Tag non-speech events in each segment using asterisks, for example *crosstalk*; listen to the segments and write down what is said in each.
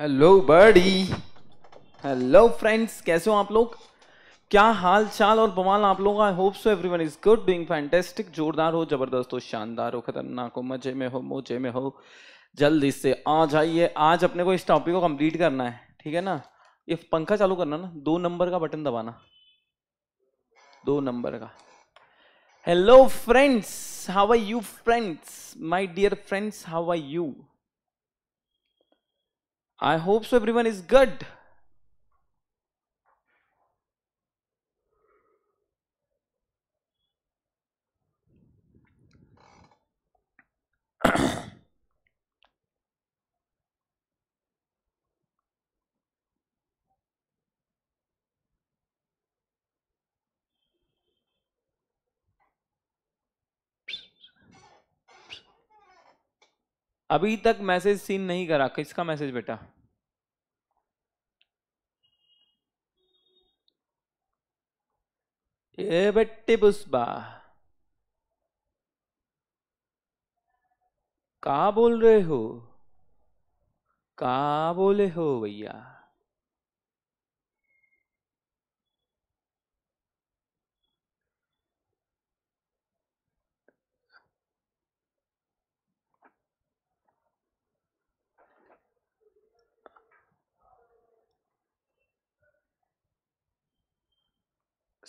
Hello बड़ी hello friends कैसे हो आप लोग क्या हाल चाल और बवाल आप लोग I hope so everyone is good doing fantastic जोरदार हो जबरदस्त हो शानदार हो खतरनाक हो मजे में हो मोजे में हो जल्दी से आ जाइए आज अपने को इस टॉपिक को कंप्लीट करना है ठीक है ना ये पंखा चालू करना ना दो नंबर का बटन दबाना दो नंबर का hello friends how are you friends my dear friends how are you I hope so everyone is good. अभी तक मैसेज सीन नहीं करा किसका मैसेज बेटा ए बेटे पुष्पा कहा बोल रहे हो कहा बोले हो भैया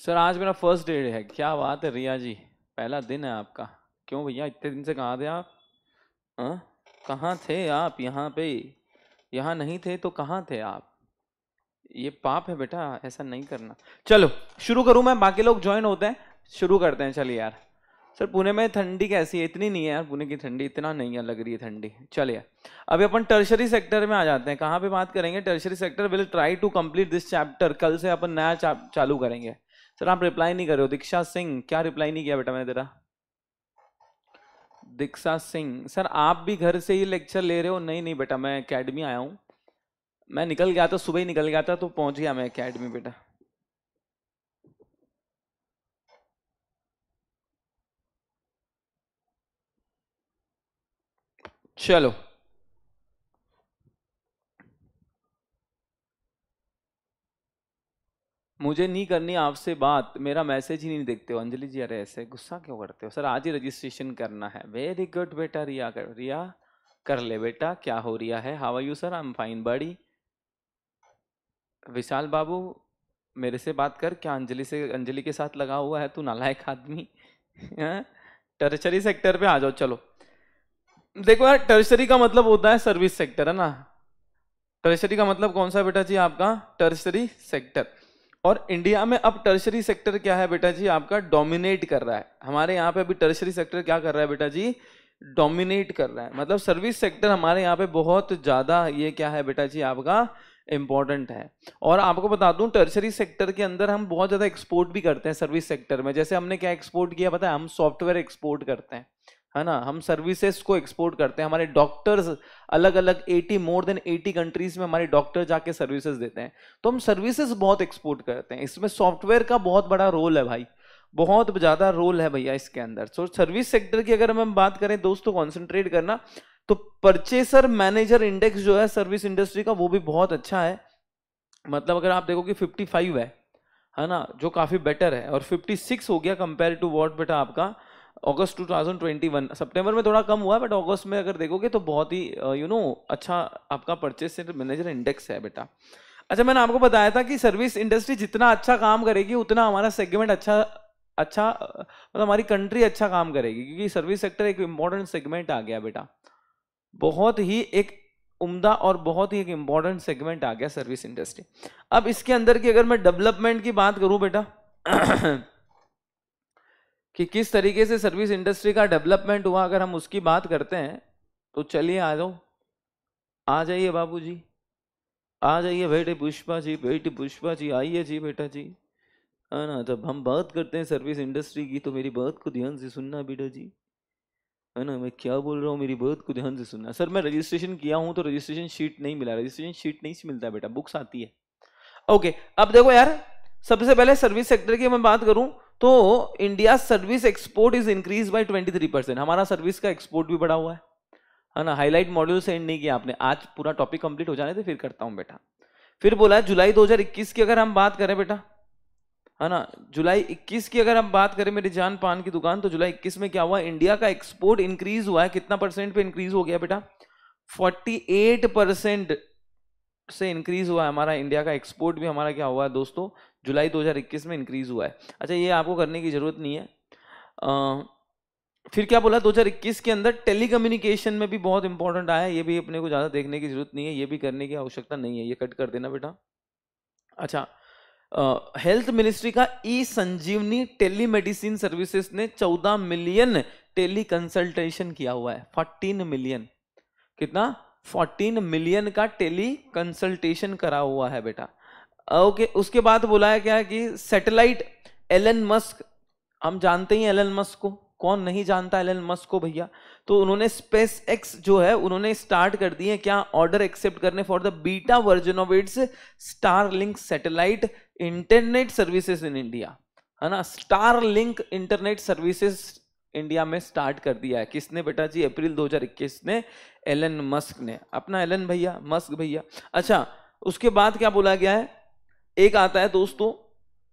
सर आज मेरा फर्स्ट डे है क्या बात है रिया जी पहला दिन है आपका क्यों भैया इतने दिन से कहाँ थे आप हाँ? कहाँ थे आप यहाँ पे यहाँ नहीं थे तो कहाँ थे आप ये पाप है बेटा ऐसा नहीं करना चलो शुरू करूँ मैं बाकी लोग ज्वाइन होते हैं शुरू करते हैं चलिए यार सर पुणे में ठंडी कैसी है इतनी नहीं है यार पुणे की ठंडी इतना नहीं है लग रही है ठंडी चलिए अभी अपन टर्शरी सेक्टर में आ जाते हैं कहाँ पे बात करेंगे tertiary sector will try to complete this chapter कल से अपन नया चालू करेंगे सर आप रिप्लाई नहीं कर रहे हो दीक्षा सिंह क्या रिप्लाई नहीं किया बेटा मैंने तेरा दीक्षा सिंह सर आप भी घर से ही लेक्चर ले रहे हो नहीं नहीं बेटा मैं अकेडमी आया हूँ मैं निकल गया था सुबह ही निकल गया था तो पहुंच गया मैं अकेडमी बेटा चलो मुझे नहीं करनी आपसे बात मेरा मैसेज ही नहीं देखते हो अंजलि जी अरे ऐसे गुस्सा क्यों करते हो सर आज ही रजिस्ट्रेशन करना है वेरी गुड बेटा रिया कर रिया कर ले बेटा क्या हो रिया है how are you sir I am fine बड़ी विशाल बाबू मेरे से बात कर क्या अंजलि से अंजलि के साथ लगा हुआ है तू नालायक आदमी टर्चरी हाँ? सेक्टर पे आ जाओ चलो देखो यार टर्सरी का मतलब होता है सर्विस सेक्टर है ना टर्सरी का मतलब कौन सा बेटा जी आपका टर्सरी सेक्टर और इंडिया में अब टर्शरी सेक्टर क्या है बेटा जी आपका डोमिनेट कर रहा है हमारे यहाँ पे अभी टर्शरी सेक्टर क्या कर रहा है बेटा जी डोमिनेट कर रहा है मतलब सर्विस सेक्टर हमारे यहाँ पे बहुत ज़्यादा ये क्या है बेटा जी आपका इम्पॉर्टेंट है और आपको बता दूं टर्सरी सेक्टर के अंदर हम बहुत ज़्यादा एक्सपोर्ट भी करते हैं सर्विस सेक्टर में जैसे हमने क्या एक्सपोर्ट किया पता है हम सॉफ्टवेयर एक्सपोर्ट करते हैं है ना हम सर्विसेज को एक्सपोर्ट करते हैं हमारे डॉक्टर्स अलग अलग 80 मोर देन 80 कंट्रीज में हमारे डॉक्टर जाके सर्विसेज देते हैं तो हम सर्विसेज बहुत एक्सपोर्ट करते हैं इसमें सॉफ्टवेयर का बहुत बड़ा रोल है भाई बहुत ज़्यादा रोल है भैया इसके अंदर सो सर्विस सेक्टर की अगर हम बात करें दोस्तों कॉन्सेंट्रेट करना तो परचेसर मैनेजर इंडेक्स जो है सर्विस इंडस्ट्री का वो भी बहुत अच्छा है मतलब अगर आप देखो कि 55 है है ना जो काफ़ी बेटर है और 56 हो गया कंपेयर टू वॉट बेटा आपका अगस्त 2021 सितंबर में थोड़ा कम हुआ बट अगस्त में अगर देखोगे तो बहुत ही यू नो अच्छा आपका परचेस मैनेजर इंडेक्स है बेटा अच्छा मैंने आपको बताया था कि सर्विस इंडस्ट्री जितना अच्छा काम करेगी उतना हमारा सेगमेंट अच्छा अच्छा मतलब हमारी कंट्री अच्छा काम करेगी क्योंकि सर्विस सेक्टर एक इम्पॉर्टेंट सेगमेंट आ गया बेटा बहुत ही एक उम्दा और बहुत ही एक इम्पॉर्टेंट सेगमेंट आ गया सर्विस इंडस्ट्री अब इसके अंदर की अगर मैं डेवलपमेंट की बात करूं बेटा कि किस तरीके से सर्विस इंडस्ट्री का डेवलपमेंट हुआ अगर हम उसकी बात करते हैं तो चलिए आ जाओ आ जाइए बाबू जी आ जाइए बेटे पुष्पा जी बेटी पुष्पा जी आइए जी बेटा जी है ना जब हम बात करते हैं सर्विस इंडस्ट्री की तो मेरी बात को ध्यान से सुनना बेटा जी है ना मैं क्या बोल रहा हूँ मेरी बात को ध्यान से सुनना सर मैं रजिस्ट्रेशन किया हूँ तो रजिस्ट्रेशन शीट नहीं मिला रजिस्ट्रेशन शीट नहीं मिलता बेटा बुक्स आती है ओके अब देखो यार सबसे पहले सर्विस सेक्टर की मैं बात करूँ तो India service export is increase by 23 percent हमारा सर्विस का एक्सपोर्ट भी बढ़ा हुआ है है ना हाईलाइट मॉड्यूल सेंड नहीं किया आपने आज पूरा टॉपिक कंप्लीट हो जाने थे फिर करता हूं बेटा फिर बोला जुलाई 2021 की अगर हम बात करें बेटा है ना जुलाई 21 की अगर हम बात करें मेरी जान पान की दुकान तो जुलाई 21 में क्या हुआ इंडिया का एक्सपोर्ट इंक्रीज हुआ है कितना परसेंट पे इंक्रीज हो गया बेटा 48 परसेंट से इंक्रीज हुआ है हमारा इंडिया का एक्सपोर्ट भी हमारा क्या हुआ है दोस्तों जुलाई 2021 में इंक्रीज हुआ है अच्छा ये आपको करने की ज़रूरत नहीं है आ, फिर क्या बोला 2021 के अंदर टेली में भी बहुत इंपॉर्टेंट आया ये भी अपने को ज़्यादा देखने की जरूरत नहीं है ये भी करने की आवश्यकता नहीं है ये कट कर देना बेटा अच्छा हेल्थ मिनिस्ट्री का ई संजीवनी टेलीमेडिसिन सर्विसेज ने 14 मिलियन टेली कंसल्टेशन किया हुआ है 14 मिलियन कितना 14 मिलियन का टेली कंसल्टेशन करा हुआ है बेटा ओके उसके बाद है क्या है कि सैटेलाइट एलन मस्क हम जानते ही एलन मस्क को कौन नहीं जानता एलन मस्क को भैया तो उन्होंने स्पेस एक्स जो है उन्होंने स्टार्ट कर दी है क्या ऑर्डर एक्सेप्ट करने for the beta version of its Starlink satellite internet services in India है ना Starlink internet services India में स्टार्ट कर दिया है किसने बेटा जी अप्रैल 2021 ने एलन मस्क ने अपना एलन भैया मस्क भैया अच्छा उसके बाद क्या बोला गया है एक आता है दोस्तों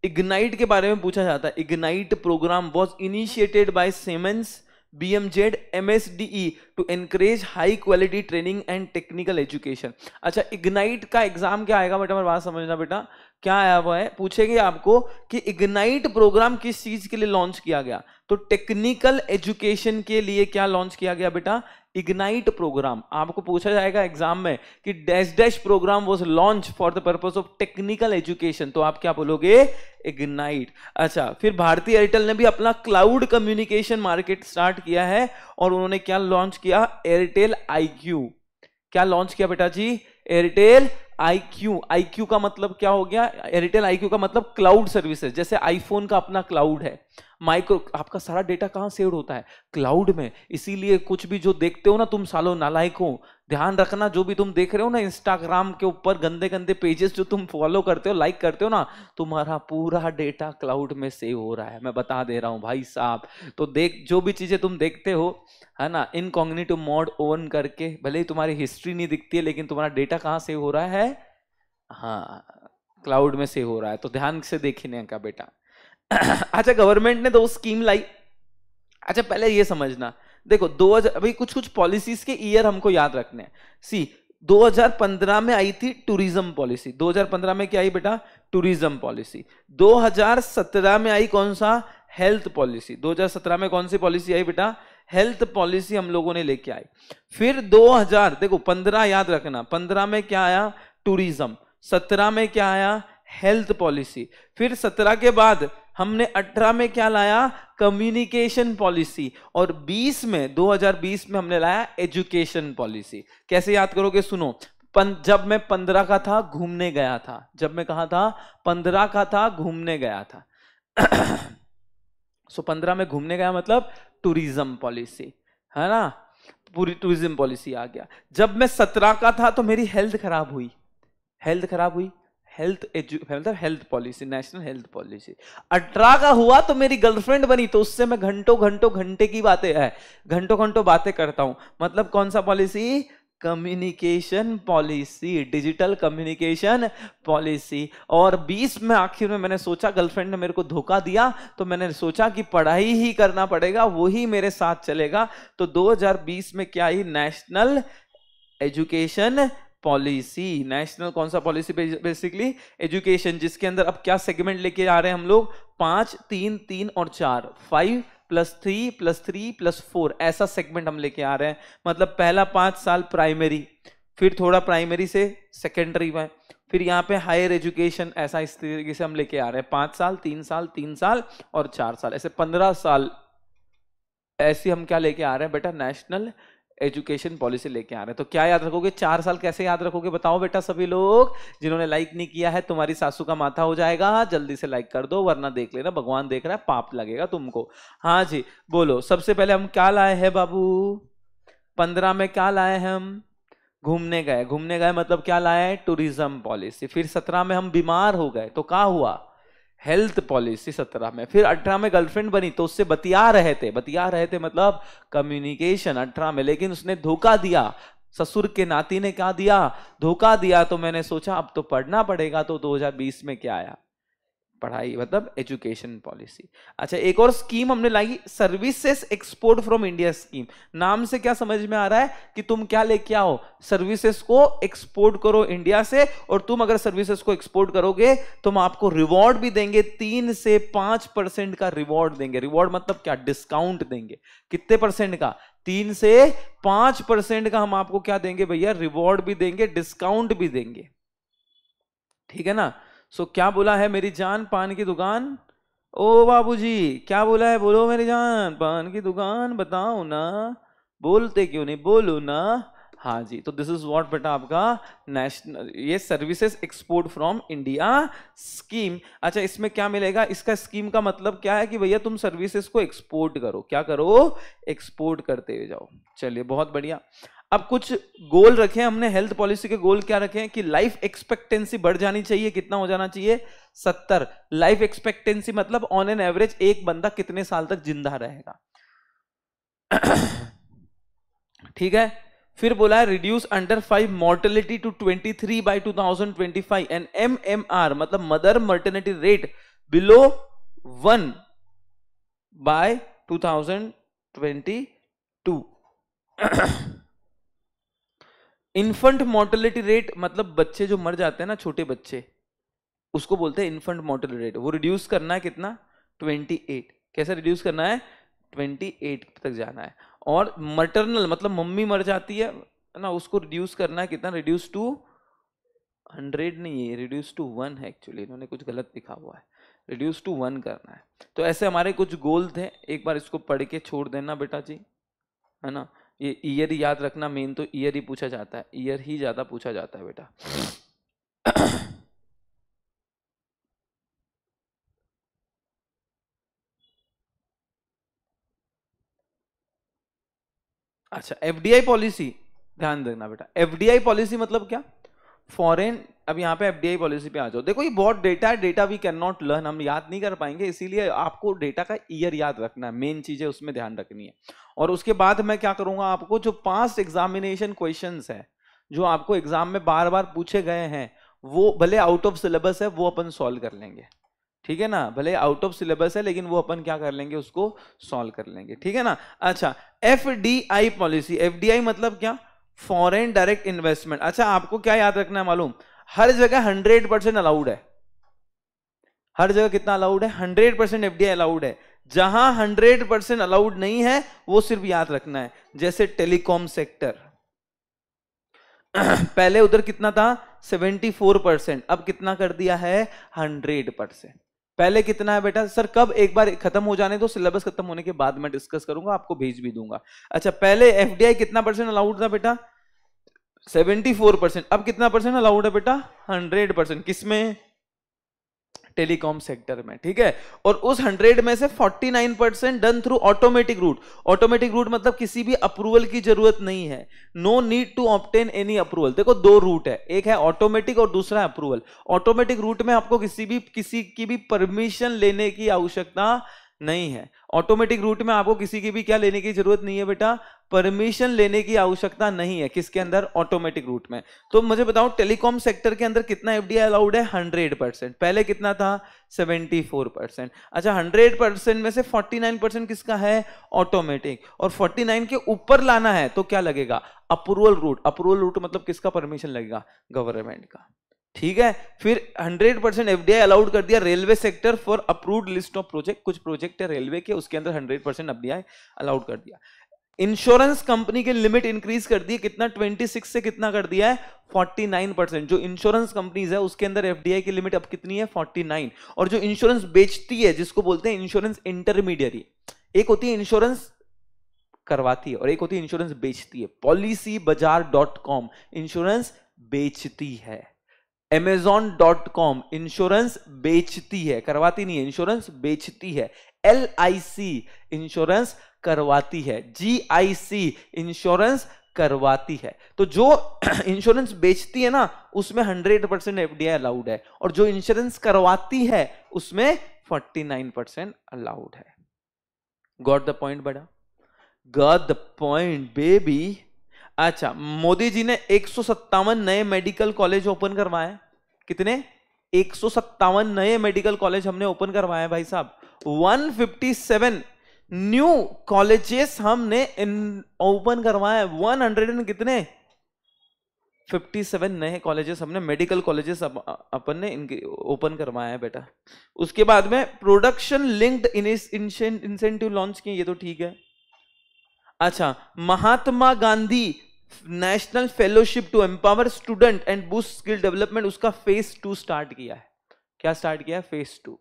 इग्नाइट के बारे में पूछा जाता है ignite programme was initiated by Siemens BMZ MSDE to encourage high quality training and technical education अच्छा इग्नाइट का एग्जाम क्या आएगा बेटा मेरे बात समझना बेटा क्या आया हुआ है पूछेंगे आपको कि इग्नाइट प्रोग्राम किस चीज के लिए लॉन्च किया गया तो टेक्निकल एजुकेशन के लिए क्या लॉन्च किया गया बेटा इग्नाइट प्रोग्राम आपको पूछा जाएगा एग्जाम में कि dash dash programme was launch for the purpose of technical education तो आप क्या बोलोगे इग्नाइट अच्छा फिर भारतीय एयरटेल ने भी अपना क्लाउड कम्युनिकेशन मार्केट स्टार्ट किया है और उन्होंने क्या लॉन्च किया एयरटेल आई क्या लॉन्च किया बेटा जी एयरटेल आईक्यू आईक्यू का मतलब क्या हो गया एयरटेल आईक्यू का मतलब क्लाउड सर्विसेज जैसे आईफोन का अपना क्लाउड है माइक्रो आपका सारा डेटा कहाँ सेव होता है क्लाउड में इसीलिए कुछ भी जो देखते हो ना तुम सालों नालायक हो ध्यान रखना जो भी तुम देख रहे हो ना इंस्टाग्राम के ऊपर गंदे गंदे पेजेस जो तुम फॉलो करते हो लाइक करते हो ना तुम्हारा पूरा डेटा क्लाउड में सेव हो रहा है मैं बता दे रहा हूँ भाई साहब तो देख जो भी चीज़ें तुम देखते हो है ना इनकॉग्निटिव मोड ओवन करके भले ही तुम्हारी हिस्ट्री नहीं दिखती है लेकिन तुम्हारा डेटा कहाँ सेव हो रहा है हाँ क्लाउड में सेव हो रहा है तो ध्यान से देखने का बेटा *coughs* अच्छा गवर्नमेंट ने तो स्कीम लाई अच्छा पहले ये समझना देखो 2000 अभी कुछ कुछ पॉलिसीज के ईयर हमको याद रखने हैं सी 2015 में आई थी टूरिज्म पॉलिसी 2015 में क्या आई बेटा टूरिज्म पॉलिसी 2017 में आई कौन सा हेल्थ पॉलिसी 2017 में कौन सी पॉलिसी आई बेटा हेल्थ पॉलिसी हम लोगों ने लेके आई फिर 2000 देखो 15 याद रखना 15 में क्या आया टूरिज्म 17 में क्या आया हेल्थ पॉलिसी फिर 17 के बाद हमने 18 में क्या लाया कम्युनिकेशन पॉलिसी और 20 में 2020 में हमने लाया एजुकेशन पॉलिसी कैसे याद करोगे सुनो पन, जब मैं पंद्रह का था घूमने गया था जब मैं कहा था पंद्रह का था घूमने गया था *clears throat* सो पंद्रह में घूमने गया मतलब टूरिज्म पॉलिसी है ना पूरी टूरिज्म पॉलिसी आ गया जब मैं सत्रह का था तो मेरी हेल्थ खराब हुई हेल्थ खराब हुई हेल्थ मतलब health policy national health policy अठारह का हुआ तो मेरी गर्लफ्रेंड बनी तो उससे मैं घंटों घंटों घंटे की बातें है घंटों घंटों बातें करता हूं मतलब कौन सा policy communication policy digital communication policy और 20 में आखिर में मैंने सोचा गर्लफ्रेंड ने मेरे को धोखा दिया तो मैंने सोचा कि पढ़ाई ही करना पड़ेगा वही मेरे साथ चलेगा तो 2020 में क्या ही नेशनल एजुकेशन पॉलिसी नेशनल कौन सा पॉलिसी बेसिकली एजुकेशन जिसके अंदर अब क्या सेगमेंट लेके आ रहे हैं हम लोग पांच तीन तीन और चार five plus three plus three plus four ऐसा सेगमेंट हम लेके आ रहे हैं मतलब पहला पांच साल प्राइमरी फिर थोड़ा प्राइमरी से सेकेंडरी में फिर यहाँ पे हायर एजुकेशन ऐसा इस तरीके से हम लेके आ रहे हैं पांच साल तीन साल तीन साल और चार साल ऐसे पंद्रह साल ऐसी हम क्या लेके आ रहे हैं बेटा नेशनल एजुकेशन पॉलिसी लेके आ रहे हैं तो क्या याद रखोगे चार साल कैसे याद रखोगे बताओ बेटा सभी लोग जिन्होंने लाइक नहीं किया है तुम्हारी सासू का माथा हो जाएगा हाँ, जल्दी से लाइक कर दो वरना देख लेना भगवान देख रहा है पाप लगेगा तुमको हाँ जी बोलो सबसे पहले हम क्या लाए हैं बाबू पंद्रह में क्या लाए हैं हम घूमने गए घूमने गए मतलब क्या लाए टूरिज्म पॉलिसी फिर सत्रह में हम बीमार हो गए तो क्या हुआ हेल्थ पॉलिसी सत्रह में फिर अठारह में गर्लफ्रेंड बनी तो उससे बतिया रहे थे बतिया रहे थे मतलब कम्युनिकेशन अठारह में लेकिन उसने धोखा दिया ससुर के नाती ने क्या दिया धोखा दिया तो मैंने सोचा अब तो पढ़ना पड़ेगा तो 2020 में क्या आया पढ़ाई मतलब एजुकेशन पॉलिसी अच्छा एक और स्कीम हमने लाई services export from India scheme नाम से क्या समझ में आ रहा है कि तुम क्या लेके आओ सर्विसेज को एक्सपोर्ट करो इंडिया से और तुम अगर सर्विसेज को एक्सपोर्ट करोगे तो हम आपको रिवॉर्ड भी देंगे तीन से पांच परसेंट का रिवॉर्ड देंगे रिवॉर्ड मतलब क्या डिस्काउंट देंगे कितने परसेंट का तीन से पांच परसेंट का हम आपको क्या देंगे भैया रिवॉर्ड भी देंगे डिस्काउंट भी देंगे ठीक है ना सो क्या बोला है मेरी जान पान की दुकान ओ बाबूजी क्या बोला है बोलो मेरी जान पान की दुकान बताओ ना बोलते क्यों नहीं बोलो ना हाँ जी तो दिस इज व्हाट बेटा आपका नेशनल ये services export from India scheme अच्छा इसमें क्या मिलेगा इसका स्कीम का मतलब क्या है कि भैया तुम सर्विसेज को एक्सपोर्ट करो क्या करो एक्सपोर्ट करते हुए जाओ चलिए बहुत बढ़िया अब कुछ गोल रखे हैं हमने हेल्थ पॉलिसी के गोल क्या रखे हैं कि लाइफ एक्सपेक्टेंसी बढ़ जानी चाहिए कितना हो जाना चाहिए सत्तर लाइफ एक्सपेक्टेंसी मतलब ऑन एन एवरेज एक बंदा कितने साल तक जिंदा रहेगा *clears throat* ठीक है फिर बोला है reduce under five mortality to twenty three by two thousand twenty five and M M R मतलब mother maternity rate below one by two thousand twenty two infant mortality rate मतलब बच्चे जो मर जाते हैं ना छोटे बच्चे उसको बोलते हैं इन्फंट मोर्टेलिटी रेट वो रिड्यूस करना है कितना 28 कैसे रिड्यूस करना है 28 तक जाना है और मटरनल मतलब मम्मी मर जाती है ना उसको रिड्यूस करना है कितना रिड्यूस टू हंड्रेड नहीं है रिड्यूस टू वन है एक्चुअली इन्होंने कुछ गलत लिखा हुआ है रिड्यूस टू वन करना है तो ऐसे हमारे कुछ गोल थे एक बार इसको पढ़ के छोड़ देना बेटा जी है ना ये ईयर याद रखना मेन तो ईयर ही पूछा जाता है ईयर ही ज़्यादा पूछा जाता है बेटा अच्छा एफडीआई पॉलिसी ध्यान देना बेटा एफडीआई पॉलिसी मतलब क्या फॉरेन अब यहाँ पे एफडीआई पॉलिसी पे आ जाओ देखो ये बहुत डेटा है data we can not learn हम याद नहीं कर पाएंगे इसीलिए आपको डेटा का ईयर याद रखना है मेन चीजें उसमें ध्यान रखनी है और उसके बाद मैं क्या करूंगा आपको जो पास्ट एग्जामिनेशन क्वेश्चन है जो आपको एग्जाम में बार बार पूछे गए हैं वो भले आउट ऑफ सिलेबस है वो अपन सॉल्व कर लेंगे ठीक है ना भले आउट ऑफ सिलेबस है लेकिन वो अपन क्या कर लेंगे उसको सॉल्व कर लेंगे ठीक है ना अच्छा एफ पॉलिसी एफ मतलब क्या फॉरेन डायरेक्ट इन्वेस्टमेंट अच्छा आपको क्या याद रखना है मालूम हर जगह हंड्रेड परसेंट अलाउड है हर जगह कितना अलाउड है हंड्रेड परसेंट एफ अलाउड है जहां हंड्रेड परसेंट अलाउड नहीं है वो सिर्फ याद रखना है जैसे टेलीकॉम सेक्टर *clears throat* पहले उधर कितना था सेवेंटी फोर परसेंट अब कितना कर दिया है हंड्रेड परसेंट पहले कितना है बेटा सर कब एक बार खत्म हो जाने दो सिलेबस खत्म होने के बाद मैं डिस्कस करूंगा आपको भेज भी दूंगा अच्छा पहले एफडीआई कितना परसेंट अलाउड था बेटा 74 परसेंट अब कितना परसेंट अलाउड है बेटा 100 परसेंट किसमें टेलीकॉम सेक्टर में ठीक है और उस 100 में से 49 percent done through automatic route automatic route मतलब किसी भी अप्रूवल की जरूरत नहीं है no need to obtain any approval देखो दो रूट है एक है ऑटोमेटिक और दूसरा अप्रूवल ऑटोमेटिक रूट में आपको किसी भी किसी की भी परमिशन लेने की आवश्यकता नहीं है ऑटोमेटिक रूट में आपको किसी की भी क्या लेने की जरूरत नहीं है बेटा परमिशन लेने की आवश्यकता नहीं है किसके अंदर ऑटोमेटिक रूट में तो मुझे बताओ टेलीकॉम सेक्टर के अंदर कितना एफडीआई अलाउड है हंड्रेड परसेंट पहले कितना था सेवेंटी फोर परसेंट अच्छा हंड्रेड परसेंट में से फोर्टी नाइन परसेंट किसका है ऑटोमेटिक और फोर्टी नाइन के ऊपर लाना है तो क्या लगेगा अप्रूवल रूट अप्रूवल रूट मतलब किसका परमिशन लगेगा गवर्नमेंट का ठीक है फिर 100 परसेंट एफडीआई अलाउड कर दिया railway sector for approved list of project कुछ प्रोजेक्ट है रेलवे के उसके अंदर 100 परसेंट एफडीआई अलाउड कर दिया इंश्योरेंस कंपनी के लिमिट इंक्रीज कर दी कितना 26 से कितना कर दिया है 49 परसेंट जो इंश्योरेंस कंपनीज है उसके अंदर एफडीआई की लिमिट अब कितनी है 49 और जो इंश्योरेंस बेचती है जिसको बोलते हैं इंश्योरेंस इंटरमीडियरी एक होती है इंश्योरेंस करवाती है और एक होती है इंश्योरेंस बेचती है पॉलिसी बाजार डॉट कॉम इंश्योरेंस बेचती है एमेजॉन डॉट कॉम इंश्योरेंस बेचती है करवाती नहीं है इंश्योरेंस बेचती है एल आई सी इंश्योरेंस करवाती है जीआईसी इंश्योरेंस करवाती है तो जो इंश्योरेंस *clears throat* बेचती है ना उसमें 100 परसेंट एफडीआई अलाउड है और जो इंश्योरेंस करवाती है उसमें 49 परसेंट अलाउड है गॉट द पॉइंट बड़ा गॉट द पॉइंट बेबी अच्छा मोदी जी ने एक नए मेडिकल कॉलेज ओपन करवाए कितने एक नए मेडिकल कॉलेज हमने ओपन करवाए भाई साहब 157 न्यू कॉलेजेस हमने ओपन करवाए वन हंड्रेड एंड कितने 57 नए कॉलेजेस हमने मेडिकल कॉलेजेस अपन ने इनके ओपन करवाया है बेटा उसके बाद में प्रोडक्शन लिंक्ड इंसेंटिव लॉन्च किए ये तो ठीक है अच्छा Mahatma Gandhi national fellowship to empower student and boost skill development उसका फेज टू स्टार्ट किया है क्या स्टार्ट किया है phase two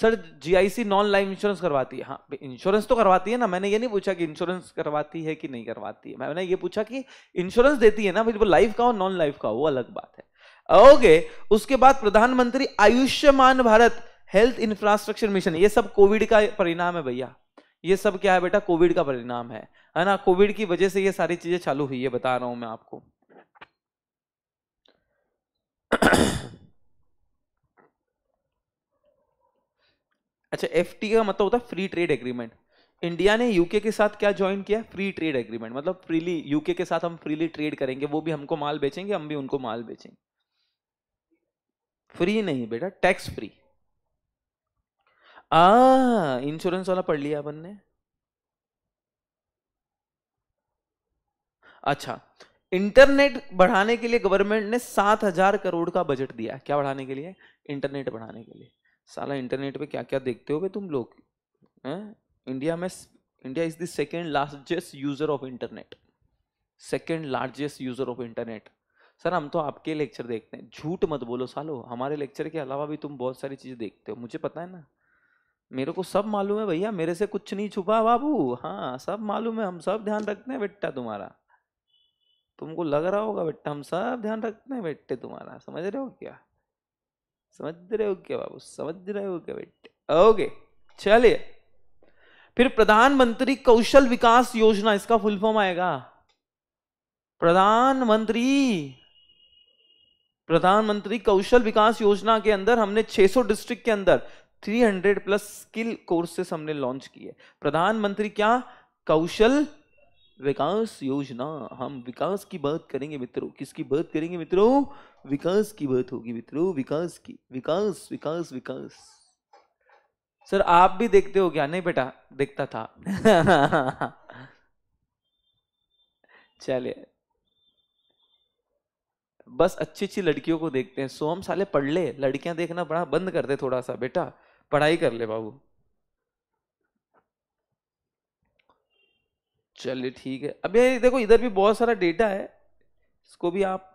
sir GIC non life insurance करवाती है हाँ इंश्योरेंस तो करवाती है ना मैंने ये नहीं पूछा कि इंश्योरेंस करवाती है कि नहीं करवाती है मैंने ये पूछा कि इंश्योरेंस देती है ना फिर वो लाइफ का हो नॉन लाइफ का हो वो अलग बात है ओके उसके बाद प्रधानमंत्री Ayushman Bharat health infrastructure mission ये सब कोविड का परिणाम है भैया ये सब क्या है बेटा कोविड का परिणाम है है ना कोविड की वजह से ये सारी चीजें चालू हुई है बता रहा हूं मैं आपको अच्छा एफ का मतलब होता है फ्री ट्रेड एग्रीमेंट इंडिया ने यूके के साथ क्या ज्वाइन किया फ्री ट्रेड एग्रीमेंट मतलब फ्रीली यूके के साथ हम फ्रीली ट्रेड करेंगे वो भी हमको माल बेचेंगे हम भी उनको माल बेचेंगे फ्री नहीं बेटा टैक्स फ्री आ इंश्योरेंस वाला पढ़ लिया अपन ने अच्छा इंटरनेट बढ़ाने के लिए गवर्नमेंट ने सात हजार करोड़ का बजट दिया क्या बढ़ाने के लिए इंटरनेट बढ़ाने के लिए साला इंटरनेट पे क्या क्या देखते हो तुम लोग हैं इंडिया में India is the second largest user of internet second largest user of internet sir हम तो आपके लेक्चर देखते हैं झूठ मत बोलो सालो हमारे लेक्चर के अलावा भी तुम बहुत सारी चीज़ें देखते हो मुझे पता है ना मेरे को सब मालूम है भैया मेरे से कुछ नहीं छुपा बाबू हाँ सब मालूम है हम सब ध्यान रखते हैं बेटा तुम्हारा तुमको लग रहा होगा बेटा हम सब ध्यान रखते हैं बेटे तुम्हारा समझ रहे हो क्या समझ रहे हो क्या बाबू समझ रहे हो क्या बेटे ओके चलिए फिर प्रधानमंत्री कौशल विकास योजना इसका फुल फॉर्म आएगा प्रधानमंत्री प्रधानमंत्री कौशल विकास योजना के अंदर हमने 600 डिस्ट्रिक्ट के अंदर 300 प्लस स्किल कोर्सेस हमने लॉन्च किए प्रधानमंत्री क्या कौशल विकास योजना हम विकास की बात करेंगे मित्रों किसकी बात करेंगे मित्रों विकास की बात होगी मित्रों विकास की विकास विकास विकास सर आप भी देखते हो क्या नहीं बेटा देखता था *laughs* चलिए बस अच्छी अच्छी लड़कियों को देखते हैं सो हम साले पढ़ ले लड़कियां देखना बड़ा बंद कर दे थोड़ा सा बेटा पढ़ाई कर ले बाबू चलिए ठीक है अभी देखो इधर भी बहुत सारा डेटा है इसको भी आप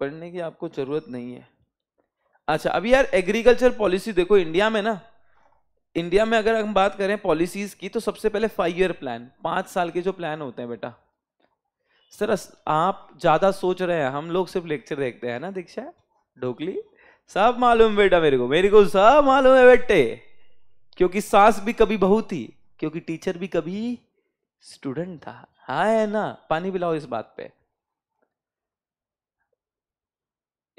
पढ़ने की आपको जरूरत नहीं है अच्छा अभी यार एग्रीकल्चर पॉलिसी देखो इंडिया में ना इंडिया में अगर हम बात करें पॉलिसीज की तो सबसे पहले फाइव ईयर प्लान पाँच साल के जो प्लान होते हैं बेटा सर आप ज़्यादा सोच रहे हैं हम लोग सिर्फ लेक्चर देखते हैं ना दीक्षा ढोकली सब मालूम बेटा मेरे को मेरे को सब मालूम है बेटे क्योंकि सांस भी कभी बहुत थी क्योंकि टीचर भी कभी स्टूडेंट था हाँ है ना पानी पिलाओ इस बात पे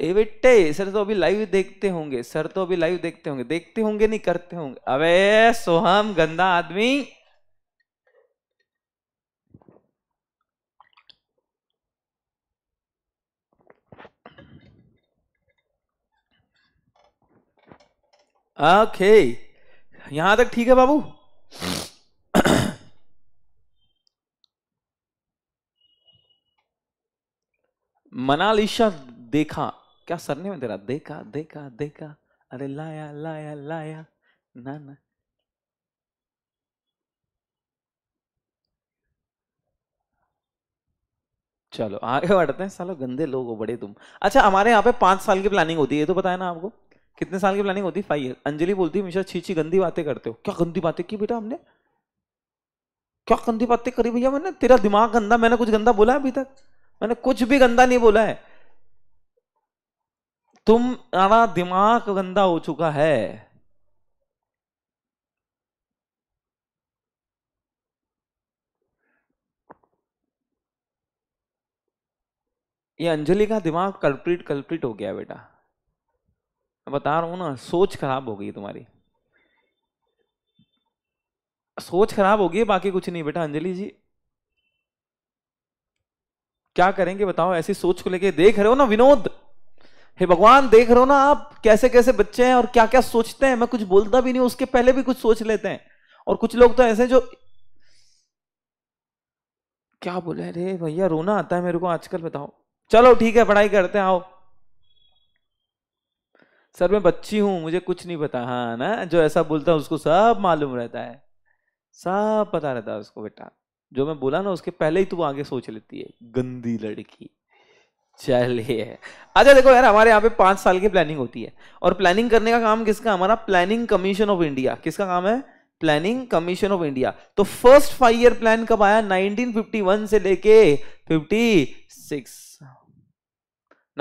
ए बेटे सर तो अभी लाइव देखते होंगे सर तो अभी लाइव देखते होंगे देखते होंगे नहीं करते होंगे अबे सोहम गंदा आदमी ओके okay. यहां तक ठीक है बाबू मनालिशा देखा क्या सरने में तेरा देखा देखा देखा अरे लाया लाया लाया ना ना चलो आगे बढ़ते हैं सालों गंदे लोग हो बड़े तुम अच्छा हमारे यहाँ पे पांच साल की प्लानिंग होती है ये तो बताया ना आपको कितने साल की प्लानिंग होती है फाइव ईयर अंजलि बोलती है हमेशा छीछी गंदी बातें करते हो क्या गंदी बातें की बेटा हमने क्या गंदी बातें करी भैया मैंने तेरा दिमाग गंदा मैंने कुछ गंदा बोला अभी तक मैंने कुछ भी गंदा नहीं बोला है तुम तुम्हारा दिमाग गंदा हो चुका है ये अंजलि का दिमाग कल्प्रिट कल्प्रिट हो गया बेटा मैं बता रहा हूं ना सोच खराब हो गई तुम्हारी सोच खराब हो गई बाकी कुछ नहीं बेटा अंजलि जी क्या करेंगे बताओ ऐसी सोच को लेके देख रहे हो ना विनोद हे भगवान देख रहे हो ना आप कैसे कैसे बच्चे हैं और क्या क्या सोचते हैं मैं कुछ बोलता भी नहीं उसके पहले भी कुछ सोच लेते हैं और कुछ लोग तो ऐसे जो क्या बोले अरे भैया रोना आता है मेरे को आजकल बताओ चलो ठीक है पढ़ाई करते हैं आओ सर मैं बच्ची हूं मुझे कुछ नहीं पता हाँ ना जो ऐसा बोलता है उसको सब मालूम रहता है सब पता रहता है उसको बेटा जो मैं बोला ना उसके पहले ही तू आगे सोच लेती है गंदी लड़की चलिए अच्छा देखो यार हमारे यहाँ पे पांच साल की प्लानिंग होती है और प्लानिंग करने का काम किसका हमारा प्लानिंग कमीशन ऑफ इंडिया किसका काम है प्लानिंग कमीशन ऑफ इंडिया तो फर्स्ट फाइव ईयर प्लान कब आया 1951 से लेके 56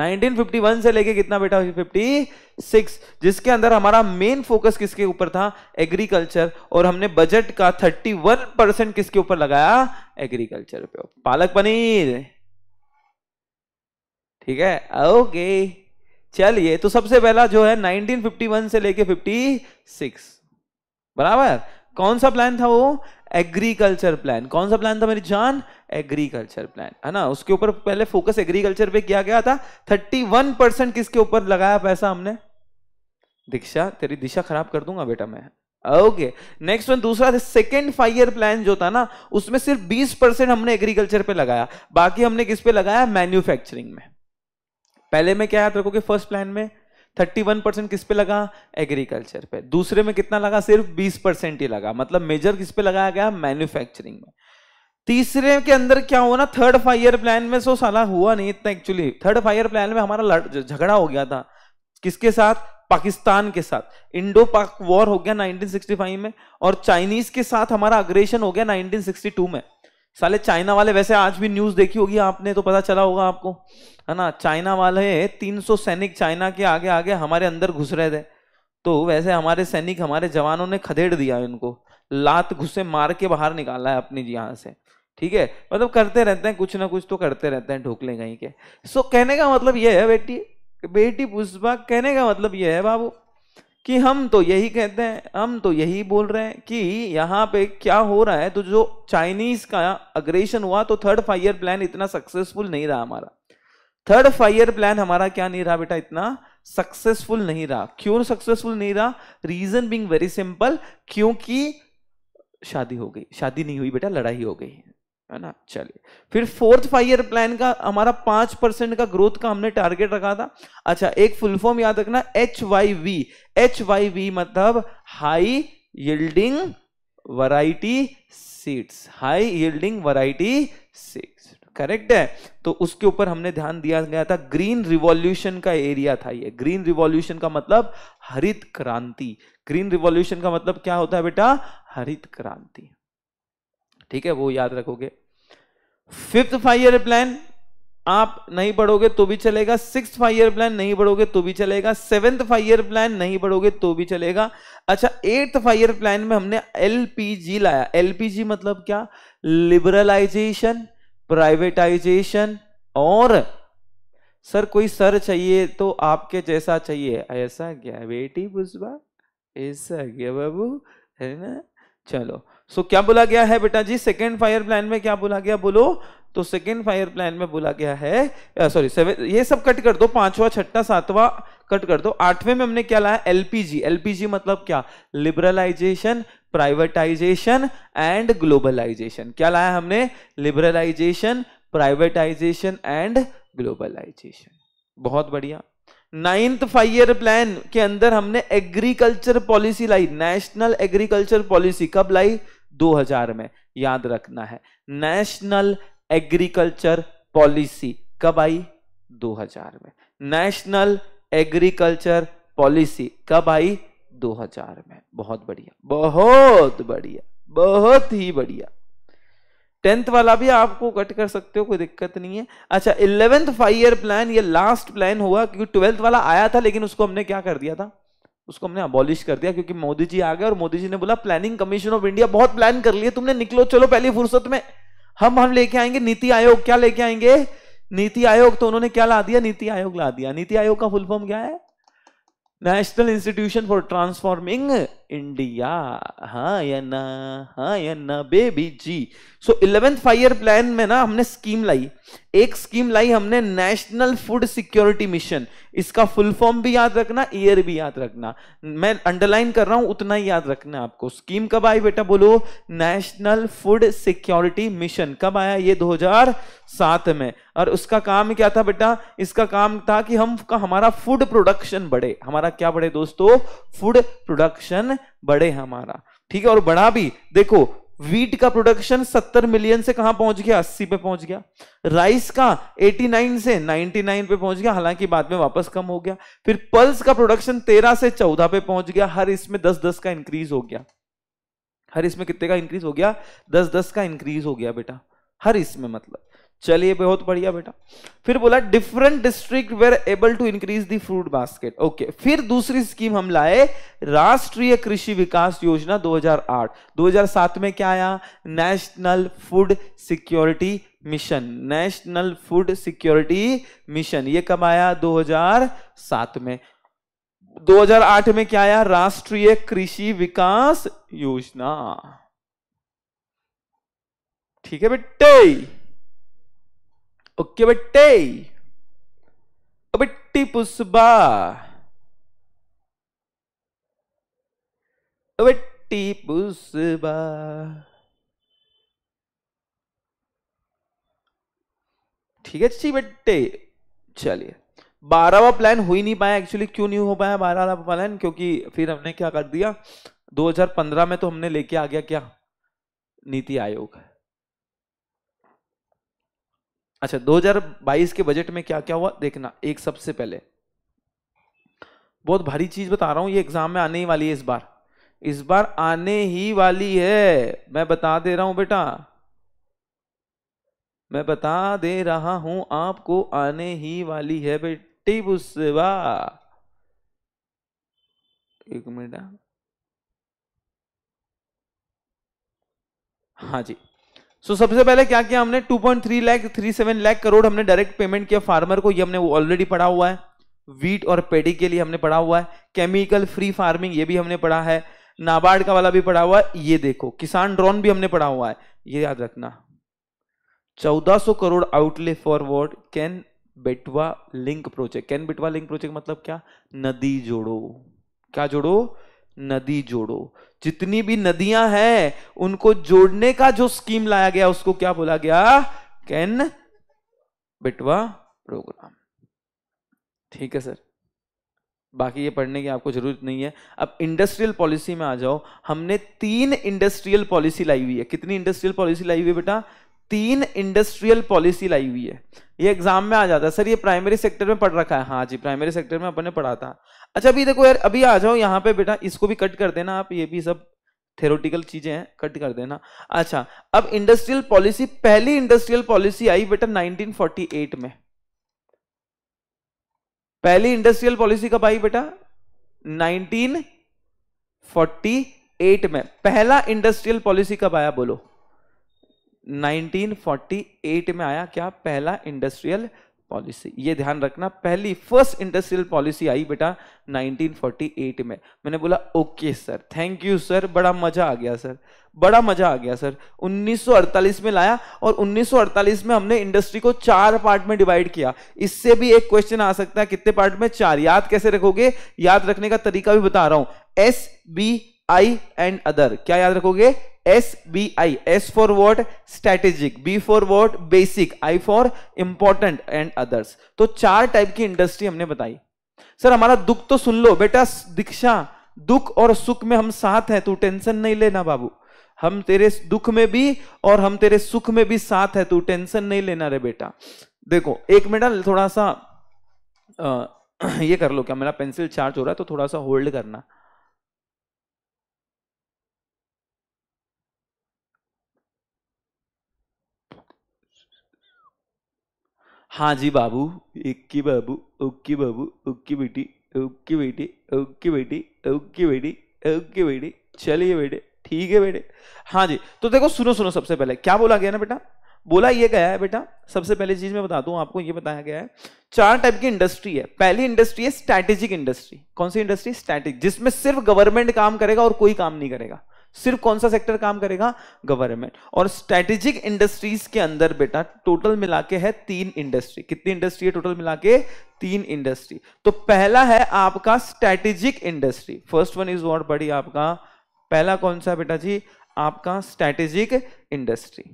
1951 से लेके कितना बेटा 56 जिसके अंदर हमारा मेन फोकस किसके ऊपर था एग्रीकल्चर और हमने बजट का 31 परसेंट किसके ऊपर लगाया एग्रीकल्चर पे पालक पनीर ठीक है ओके चलिए तो सबसे पहला जो है 1951 से लेके 56 बराबर कौन सा प्लान था वो एग्रीकल्चर प्लान कौन सा प्लान था मेरी जान एग्रीकल्चर प्लान है ना उसके ऊपर पहले फोकस एग्रीकल्चर पे किया गया था 31 परसेंट किसके ऊपर लगाया पैसा हमने दीक्षा तेरी दिशा खराब कर दूंगा बेटा मैं ओके नेक्स्ट वन दूसरा सेकेंड फाइव प्लान जो था ना उसमें सिर्फ 20 परसेंट हमने एग्रीकल्चर पे लगाया बाकी हमने किस पे लगाया मैन्युफैक्चरिंग में पहले में क्या याद रखोगे फर्स्ट प्लान में थर्टी वन परसेंट किस पे लगा एग्रीकल्चर पे दूसरे में कितना लगा सिर्फ बीस परसेंट ही लगा मतलब मेजर किस पे लगाया गया मैन्युफैक्चरिंग में तीसरे के अंदर क्या हुआ ना थर्ड फाइव प्लान में सो साला हुआ नहीं इतना एक्चुअली थर्ड फाइव प्लान में हमारा झगड़ा हो गया था किसके साथ पाकिस्तान के साथ इंडो पाक वॉर हो गया 1965 में और चाइनीज के साथ हमारा अग्रेशन हो गया 1962 में साले चाइना वाले वैसे आज भी न्यूज देखी होगी आपने तो पता चला होगा आपको है ना चाइना वाले 300 सैनिक चाइना के आगे आगे हमारे अंदर घुस रहे थे तो वैसे हमारे सैनिक हमारे जवानों ने खदेड़ दिया इनको लात घुसे मार के बाहर निकाला है अपनी यहाँ से ठीक है मतलब करते रहते हैं कुछ ना कुछ तो करते रहते हैं ढोकले कहीं के सो कहने का मतलब ये है बेटी बेटी पुष्पा कहने का मतलब ये है बाबू कि हम तो यही कहते हैं हम तो यही बोल रहे हैं कि यहाँ पे क्या हो रहा है तो जो चाइनीज का अग्रेशन हुआ तो थर्ड फाइव प्लान इतना सक्सेसफुल नहीं रहा हमारा थर्ड फाइव प्लान हमारा क्या नहीं रहा बेटा इतना सक्सेसफुल नहीं रहा क्यों सक्सेसफुल नहीं रहा रीजन बिंग वेरी सिंपल क्योंकि शादी हो गई शादी नहीं हुई बेटा लड़ाई हो गई है ना चलिए फिर फोर्थ फाइव ईयर प्लान का हमारा पांच परसेंट का ग्रोथ का हमने टारगेट रखा था अच्छा एक फुल फॉर्म याद रखना H Y V H Y V मतलब high yielding variety seeds high yielding variety seeds correct है तो उसके ऊपर हमने ध्यान दिया गया था ग्रीन रिवॉल्यूशन का एरिया था ये ग्रीन रिवॉल्यूशन का मतलब हरित क्रांति ग्रीन रिवॉल्यूशन का मतलब क्या होता है बेटा हरित क्रांति ठीक है वो याद रखोगे फिफ्थ फाइव ईयर प्लान आप नहीं पढ़ोगे तो भी चलेगा सिक्स फाइव ईयर प्लान नहीं पढ़ोगे तो भी चलेगा सेवेंथ फाइव ईयर प्लान नहीं पढ़ोगे तो भी चलेगा अच्छा एट्थ फाइव ईयर प्लान में हमने एलपीजी लाया एलपीजी मतलब क्या लिबरलाइजेशन प्राइवेटाइजेशन और सर कोई सर चाहिए तो आपके जैसा चाहिए ऐसा क्या बेटी पुष्पा ऐसा क्या बाबू है ना चलो सो क्या बोला गया है बेटा जी सेकेंड फायर प्लान में क्या बोला गया बोलो तो सेकेंड फायर प्लान में बोला गया है सॉरी ये सब कट कर दो पांचवा छठा सातवा कट कर दो आठवें में हमने क्या लाया एलपीजी एलपीजी मतलब क्या लिबरलाइजेशन प्राइवेटाइजेशन एंड ग्लोबलाइजेशन क्या लाया हमने लिबरलाइजेशन प्राइवेटाइजेशन एंड ग्लोबलाइजेशन बहुत बढ़िया नाइन्थ फाइव प्लान के अंदर हमने एग्रीकल्चर पॉलिसी लाई नेशनल एग्रीकल्चर पॉलिसी कब लाई 2000 में याद रखना है नेशनल एग्रीकल्चर पॉलिसी कब आई 2000 में नेशनल एग्रीकल्चर पॉलिसी कब आई 2000 में बहुत बढ़िया बहुत बढ़िया बहुत ही बढ़िया टेंथ वाला भी आपको कट कर सकते हो कोई दिक्कत नहीं है अच्छा इलेवेंथ फाइव ईयर प्लान ये लास्ट प्लान हुआ क्योंकि ट्वेल्थ वाला आया था लेकिन उसको हमने क्या कर दिया था उसको हमने अबॉलिश कर दिया क्योंकि मोदी जी आ गए और मोदी जी ने बोला प्लानिंग कमीशन ऑफ इंडिया बहुत प्लान कर लिया तुमने निकलो चलो पहली फुर्सत में हम हम लेके आएंगे नीति आयोग क्या लेके आएंगे नीति आयोग तो उन्होंने क्या ला दिया नीति आयोग ला दिया नीति आयोग का फुल फॉर्म क्या है national institution for transforming India हाँ हाँ बेबी जी सो इलेवेंथ फाइव प्लान में ना हमने स्कीम लाई एक स्कीम लाई हमने नेशनल फूड सिक्योरिटी मिशन इसका फुल फॉर्म भी याद रखना ईयर भी याद रखना मैं अंडरलाइन कर रहा हूं उतना ही याद रखना आपको स्कीम कब आई बेटा बोलो नेशनल फूड सिक्योरिटी मिशन कब आया ये 2007 में और उसका काम क्या था बेटा इसका काम था कि हम का हमारा फूड प्रोडक्शन बढ़े हमारा क्या बढ़े दोस्तों फूड प्रोडक्शन बढ़े हमारा ठीक है और बढ़ा भी देखो वीट का प्रोडक्शन 70 मिलियन से कहां पहुंच गया 80 पे पहुंच गया राइस का 89 से 99 पे पहुंच गया हालांकि बाद में वापस कम हो गया फिर पल्स का प्रोडक्शन 13 से 14 पे पहुंच गया हर इसमें 10-10 का इंक्रीज हो गया हर इसमें कितने का इंक्रीज हो गया 10-10 का इंक्रीज हो गया बेटा हर इसमें मतलब चलिए बहुत बढ़िया बेटा फिर बोला different district were able to increase the fruit basket okay फिर दूसरी स्कीम हम लाए राष्ट्रीय कृषि विकास योजना 2008 2007 में क्या आया national food security mission national food security mission ये कब आया 2007 में 2008 में क्या आया राष्ट्रीय कृषि विकास योजना ठीक है बेटे ओके बट्टे बट्टी पुष्पा बट्टी पुष्पा ठीक है ची बट्टे चलिए बारहवा प्लान हो ही नहीं पाया एक्चुअली क्यों नहीं हो पाया बारहवा प्लान क्योंकि फिर हमने क्या कर दिया 2015 में तो हमने लेके आ गया क्या नीति आयोग अच्छा 2022 के बजट में क्या क्या हुआ देखना एक सबसे पहले बहुत भारी चीज बता रहा हूं ये एग्जाम में आने ही वाली है इस बार इस बार आने ही वाली है मैं बता दे रहा हूं बेटा मैं बता दे रहा हूं आपको आने ही वाली है बेटी बुसवा एक मिनट हाँ जी सो so, सबसे पहले क्या किया हमने 2.3 लाख 37 लाख करोड़ हमने डायरेक्ट पेमेंट किया फार्मर को ये हमने वो ऑलरेडी पढ़ा हुआ है वीट और पेडी के लिए हमने पढ़ा हुआ है केमिकल फ्री फार्मिंग ये भी हमने पढ़ा है नाबार्ड का वाला भी पढ़ा हुआ है ये देखो किसान ड्रोन भी हमने पढ़ा हुआ है ये याद रखना 1400 crore outlay for word Ken Betwa link project Ken Betwa link project मतलब क्या नदी जोड़ो क्या जोड़ो नदी जोड़ो जितनी भी नदियां हैं उनको जोड़ने का जो स्कीम लाया गया उसको क्या बोला गया कैन बिटवा प्रोग्राम ठीक है सर बाकी ये पढ़ने की आपको जरूरत नहीं है अब इंडस्ट्रियल पॉलिसी में आ जाओ हमने तीन इंडस्ट्रियल पॉलिसी लाई हुई है कितनी इंडस्ट्रियल पॉलिसी लाई हुई है बेटा तीन इंडस्ट्रियल पॉलिसी लाई हुई है ये एग्जाम में आ जाता है सर ये प्राइमरी सेक्टर में पढ़ रखा है हाँ जी प्राइमरी सेक्टर में अपन ने पढ़ा था अच्छा अभी देखो यार अभी आ जाओ यहाँ पे बेटा इसको भी कट कर देना आप ये भी सब थेरोटिकल चीजें हैं कट कर देना अच्छा अब इंडस्ट्रियल पॉलिसी पहली इंडस्ट्रियल पॉलिसी आई बेटा 1948 में पहली इंडस्ट्रियल पॉलिसी कब आई बेटा 1948 में पहला इंडस्ट्रियल पॉलिसी कब आया बोलो 1948 में आया क्या पहला इंडस्ट्रियल पॉलिसी ये ध्यान रखना पहली फर्स्ट इंडस्ट्रियल पॉलिसी आई बेटा 1948 में मैंने बोला okay sir thank you sir बड़ा मजा आ गया सर बड़ा मजा आ गया सर 1948 में लाया और 1948 में हमने इंडस्ट्री को चार पार्ट में डिवाइड किया इससे भी एक क्वेश्चन आ सकता है कितने पार्ट में चार याद कैसे रखोगे याद रखने का तरीका भी बता रहा हूं S B I and other क्या याद रखोगे S B I S for what strategic B for what basic I for important and others तो चार टाइप की इंडस्ट्री हमने बताई सर हमारा दुख तो सुन लो बेटा दीक्षा दुख और सुख में हम साथ हैं तू टेंशन नहीं लेना बाबू हम तेरे दुख में भी और हम तेरे सुख में भी साथ है तू टेंशन नहीं लेना रे बेटा देखो एक मिनट हाँ, थोड़ा सा आ, *clears throat* ये कर लो क्या मेरा पेंसिल चार्ज हो रहा है तो थोड़ा सा होल्ड करना हाँ जी बाबू इक्की बाबू उक्की बाबू उक्की बेटी उक्की बेटी उक्की बेटी उक्की बेटी उक्की बेटी चलिए बेटे ठीक है बेटे हाँ जी तो देखो सुनो सुनो सबसे पहले क्या बोला गया ना बेटा बोला ये गया है बेटा सबसे पहले चीज मैं बताता दू आपको ये बताया गया है चार टाइप की इंडस्ट्री है पहली इंडस्ट्री है स्ट्रैटेजिक इंडस्ट्री कौन सी इंडस्ट्री स्ट्रैटेजिक जिसमें सिर्फ गवर्नमेंट काम करेगा और कोई काम नहीं करेगा सिर्फ कौन सा सेक्टर काम करेगा गवर्नमेंट और स्ट्रेटेजिक इंडस्ट्रीज के अंदर बेटा टोटल मिला के है तीन इंडस्ट्री कितनी इंडस्ट्री है टोटल मिला के तीन इंडस्ट्री तो पहला है आपका strategic industry first one is what बड़ी आपका पहला कौन सा बेटा जी आपका स्ट्रेटेजिक इंडस्ट्री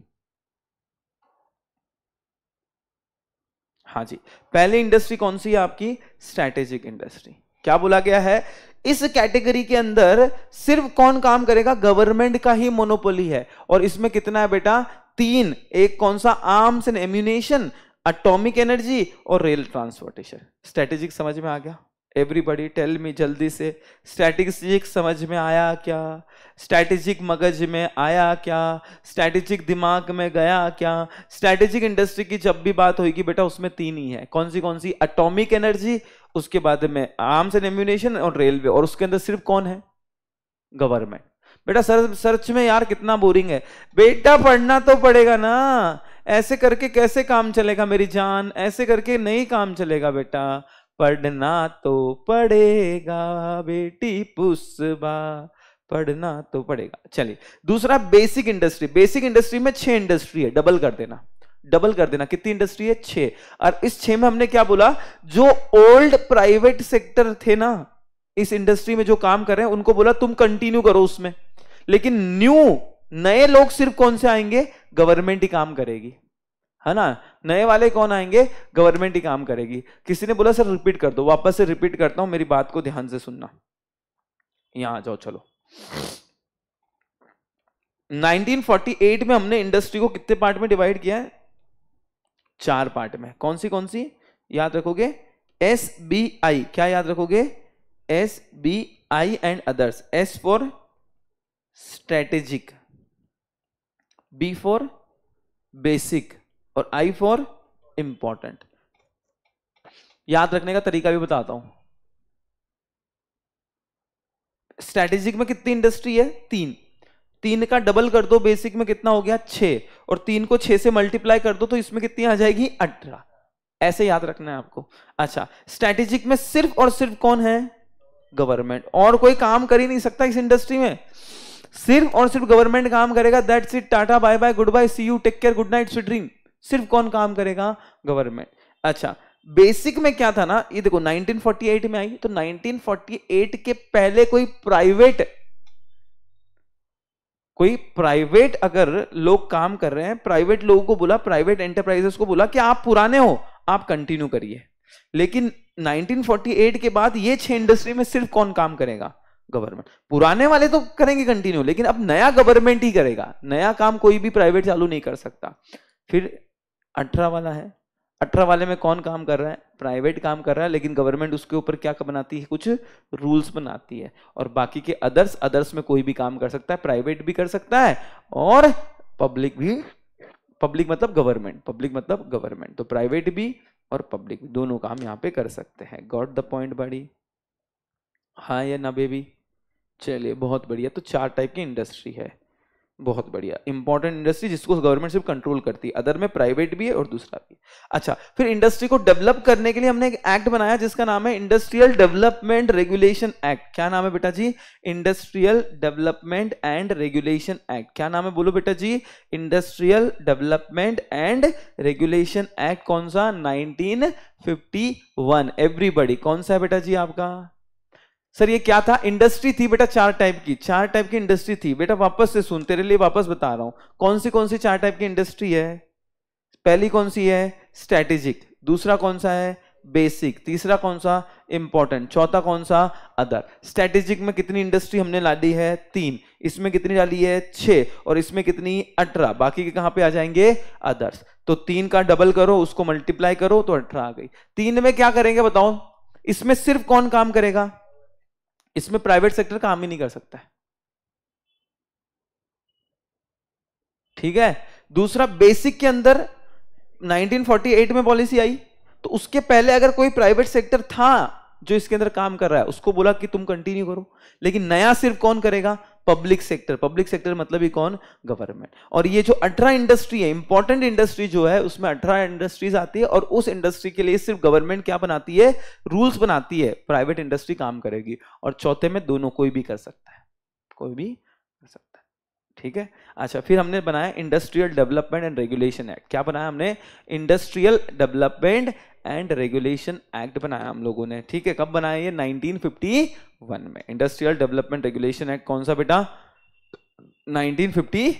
हाँ जी पहली इंडस्ट्री कौन सी है आपकी स्ट्रैटेजिक इंडस्ट्री क्या बोला गया है इस कैटेगरी के अंदर सिर्फ कौन काम करेगा गवर्नमेंट का ही मोनोपोली है और इसमें कितना है बेटा तीन एक कौन सा arms and ammunition atomic energy और रेल ट्रांसपोर्टेशन स्ट्रेटेजिक समझ में आ गया एवरीबडी टेल मी जल्दी से स्ट्रैटेजिक समझ में आया क्या स्ट्रैटेजिक मगज में आया क्या स्ट्रैटेजिक दिमाग में गया क्या स्ट्रैटेजिक इंडस्ट्री की जब भी बात होगी बेटा उसमें तीन ही है कौन सी कौन सी अटोमिक एनर्जी उसके बाद में आर्म्स एंड एम्यूनेशन और रेलवे और उसके अंदर सिर्फ कौन है गवर्नमेंट बेटा सर सर्च में यार कितना बोरिंग है बेटा पढ़ना तो पड़ेगा ना ऐसे करके कैसे काम चलेगा मेरी जान ऐसे करके नहीं काम चलेगा बेटा पढ़ना तो पड़ेगा बेटी पुष्पा पढ़ना तो पड़ेगा चलिए दूसरा बेसिक इंडस्ट्री बेसिक इंडस्ट्री में छह इंडस्ट्री है डबल कर देना डबल कर देना कितनी इंडस्ट्री है छे और इस छे में हमने क्या बोला जो ओल्ड प्राइवेट सेक्टर थे ना इस इंडस्ट्री में जो काम कर रहे हैं उनको बोला तुम कंटिन्यू करो उसमें लेकिन न्यू नए लोग सिर्फ कौन से आएंगे गवर्नमेंट ही काम करेगी है ना नए वाले कौन आएंगे गवर्नमेंट ही काम करेगी किसी ने बोला सर रिपीट कर दो वापस से रिपीट करता हूं मेरी बात को ध्यान से सुनना यहां आ जाओ चलो 1948 में हमने इंडस्ट्री को कितने पार्ट में डिवाइड किया है चार पार्ट में कौन सी कौन सी याद रखोगे एस बी आई क्या याद रखोगे S B I and others S for strategic B for basic और आई फॉर इंपॉर्टेंट याद रखने का तरीका भी बताता हूं स्ट्रेटेजिक में कितनी इंडस्ट्री है तीन तीन का डबल कर दो बेसिक में कितना हो गया छह और तीन को छह से मल्टीप्लाई कर दो तो इसमें कितनी आ जाएगी अठारह ऐसे याद रखना है आपको अच्छा स्ट्रेटेजिक में सिर्फ और सिर्फ कौन है गवर्नमेंट और कोई काम कर ही नहीं सकता इस इंडस्ट्री में सिर्फ और सिर्फ गवर्नमेंट काम करेगा that's it tata bye bye good bye see you take care good night dream सिर्फ कौन काम करेगा गवर्नमेंट अच्छा बेसिक में क्या था ना ये देखो 1948 में आई तो 1948 के पहले कोई प्राइवेट कोई प्राइवेट अगर लोग काम कर रहे हैं प्राइवेट लोगों को बोला प्राइवेट एंटरप्राइजेस को बोला कि आप पुराने हो आप कंटिन्यू करिए लेकिन 1948 के बाद ये छह इंडस्ट्री में सिर्फ कौन काम करेगा गवर्नमेंट पुराने वाले तो करेंगे कंटिन्यू लेकिन अब नया गवर्नमेंट ही करेगा नया काम कोई भी प्राइवेट चालू नहीं कर सकता फिर अठारह वाला है अठारह वाले में कौन काम कर रहा है प्राइवेट काम कर रहा है लेकिन गवर्नमेंट उसके ऊपर क्या बनाती है कुछ रूल्स बनाती है और बाकी के अदर्स अदर्स में कोई भी काम कर सकता है प्राइवेट भी कर सकता है और पब्लिक भी पब्लिक मतलब गवर्नमेंट पब्लिक मतलब गवर्नमेंट तो प्राइवेट भी और पब्लिक भी दोनों काम यहाँ पे कर सकते हैं गॉट द पॉइंट बड़ी हाँ या ना बेबी चलिए बहुत बढ़िया तो चार टाइप की इंडस्ट्री है बहुत बढ़िया इंपॉर्टेंट इंडस्ट्री जिसको गवर्नमेंट सिर्फ कंट्रोल करती है अदर में प्राइवेट भी है और दूसरा भी अच्छा फिर इंडस्ट्री को डेवलप करने के लिए हमने एक एक्ट बनाया जिसका नाम है इंडस्ट्रियल डेवलपमेंट रेगुलेशन एक्ट क्या नाम है बेटा जी industrial development and regulation act क्या नाम है बोलो बेटा जी industrial development and regulation act कौन सा नाइनटीन फिफ्टी वन एवरीबडी कौन सा है बेटा जी आपका सर ये क्या था इंडस्ट्री थी बेटा चार टाइप की चार टाइप की इंडस्ट्री थी बेटा वापस से सुन तेरे लिए वापस बता रहा हूं कौन सी कौन सी चार टाइप की इंडस्ट्री है पहली कौन सी है स्ट्रेटेजिक दूसरा कौन सा है बेसिक तीसरा कौन सा इंपॉर्टेंट चौथा कौन सा अदर स्ट्रेटेजिक में कितनी इंडस्ट्री हमने डाली है तीन इसमें कितनी डाली है छ और इसमें कितनी अठारह बाकी के कहां पे आ जाएंगे अदर्स तो तीन का डबल करो उसको मल्टीप्लाई करो तो अठारह आ गई तीन में क्या करेंगे बताओ इसमें सिर्फ कौन काम करेगा इसमें प्राइवेट सेक्टर काम ही नहीं कर सकता है ठीक है दूसरा बेसिक के अंदर 1948 में पॉलिसी आई तो उसके पहले अगर कोई प्राइवेट सेक्टर था जो इसके अंदर काम कर रहा है उसको बोला कि तुम कंटिन्यू करो लेकिन नया सिर्फ कौन करेगा पब्लिक सेक्टर पब्लिक सेक्टर मतलब ही कौन गवर्नमेंट और ये जो अठारह इंडस्ट्री है इंपॉर्टेंट इंडस्ट्री जो है उसमें अठारह इंडस्ट्रीज आती है और उस इंडस्ट्री के लिए सिर्फ गवर्नमेंट क्या बनाती है रूल्स बनाती है प्राइवेट इंडस्ट्री काम करेगी और चौथे में दोनों कोई भी कर सकता है कोई भी कर सकता है ठीक है अच्छा फिर हमने बनाया industrial development and regulation act क्या बनाया हमने industrial development and regulation act बनाया हम लोगों ने ठीक है कब बनाया ये 1951 में इंडस्ट्रियल डेवलपमेंट रेगुलेशन एक्ट कौन सा बेटा 1951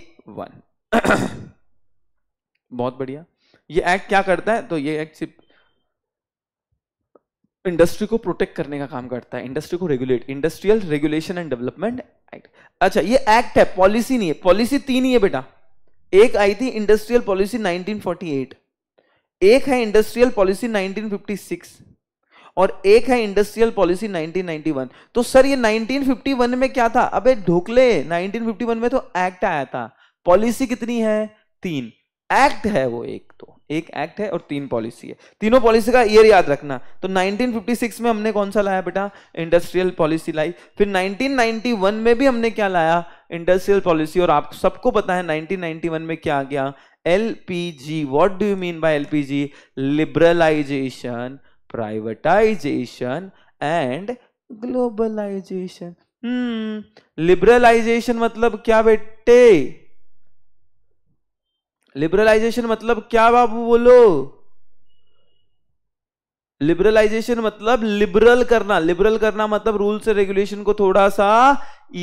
*coughs* बहुत बढ़िया ये एक्ट क्या करता है तो ये एक्ट सिर्फ इंडस्ट्री को प्रोटेक्ट करने का काम करता है इंडस्ट्री को regulate industrial regulation and development act अच्छा ये एक्ट है पॉलिसी नहीं है पॉलिसी तीन ही है बेटा एक आई थी इंडस्ट्रियल पॉलिसी 1948 एक है इंडस्ट्रियल पॉलिसी 1956 और एक है इंडस्ट्रियल पॉलिसी 1991 तो सर ये 1951 में क्या था अबे ढोकले 1951 में तो एक्ट आया था पॉलिसी कितनी है तीन एक्ट है वो एक तो एक एक्ट है और तीन पॉलिसी है तीनों पॉलिसी का ईयर याद रखना तो 1956 में हमने कौन सा लाया बेटा इंडस्ट्रियल पॉलिसी लाई फिर 1991 में भी हमने क्या लाया इंडस्ट्रियल पॉलिसी और आप सबको पता है 1991 में क्या आ गया LPG. What do you mean by LPG? Liberalization, privatization and globalization. Hmm, liberalization मतलब क्या बेटे लिबरलाइजेशन मतलब क्या बाबू बोलो लिबरलाइजेशन मतलब लिबरल करना लिबरल करना मतलब रूल से रेगुलेशन को थोड़ा सा